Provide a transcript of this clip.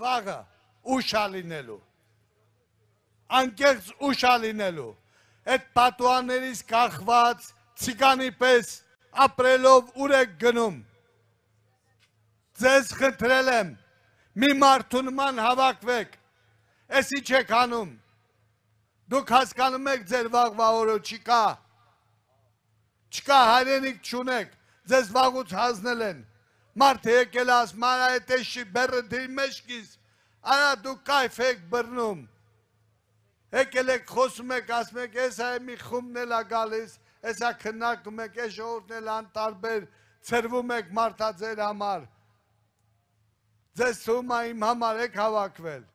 վաղը ուշա լինելու, անկեղծ ուշա լինելու, այդ պատուաններից կախված ծիկանի պես ապրելով ուր եք գնում, ձեզ խնդրել եմ, մի մարդունման հավակվեք, ես ինչ եք անում, դուք հասկանում եք ձեր վաղվա որո չիկա, չկա հայրենիք չունեք, ձեզ վաղուց հազնել են, մարդը եկել ասման այդ դե էշի բերը դրի մեջքիս, արա դու կայվ եք բրնում, եկել եք խոսում եք, ասում եք, ես այ մի խումն էլ ագալիս, ես այ կնակում եք, ես ժողորդն էլ անտարբեր, ծրվում եք մարդա ձեր համար, ձեզ թում իմ համար եք հավակվել,